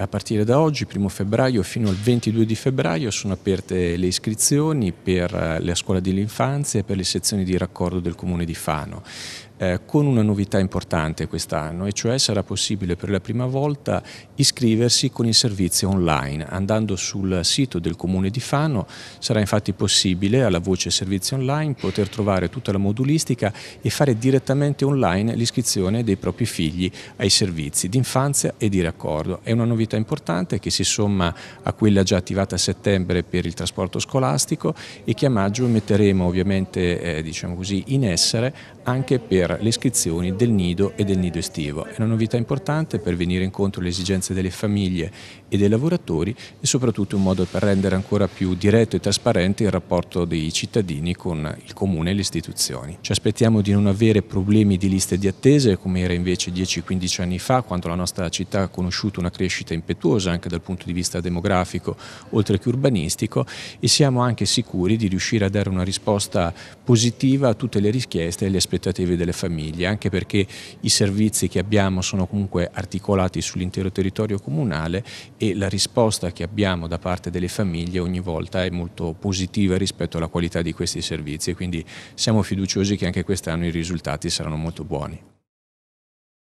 A partire da oggi, 1 febbraio, fino al 22 di febbraio sono aperte le iscrizioni per eh, la scuola dell'infanzia e per le sezioni di raccordo del comune di Fano. Eh, con una novità importante quest'anno, e cioè sarà possibile per la prima volta iscriversi con il servizio online. Andando sul sito del Comune di Fano sarà infatti possibile alla voce servizio online poter trovare tutta la modulistica e fare direttamente online l'iscrizione dei propri figli ai servizi di infanzia e di raccordo. È una novità importante che si somma a quella già attivata a settembre per il trasporto scolastico e che a maggio metteremo ovviamente eh, diciamo così, in essere anche per per le iscrizioni del nido e del nido estivo. È una novità importante per venire incontro alle esigenze delle famiglie e dei lavoratori e soprattutto un modo per rendere ancora più diretto e trasparente il rapporto dei cittadini con il comune e le istituzioni. Ci aspettiamo di non avere problemi di liste di attese come era invece 10-15 anni fa quando la nostra città ha conosciuto una crescita impetuosa anche dal punto di vista demografico oltre che urbanistico e siamo anche sicuri di riuscire a dare una risposta positiva a tutte le richieste e le aspettative delle famiglie famiglie, anche perché i servizi che abbiamo sono comunque articolati sull'intero territorio comunale e la risposta che abbiamo da parte delle famiglie ogni volta è molto positiva rispetto alla qualità di questi servizi e quindi siamo fiduciosi che anche quest'anno i risultati saranno molto buoni.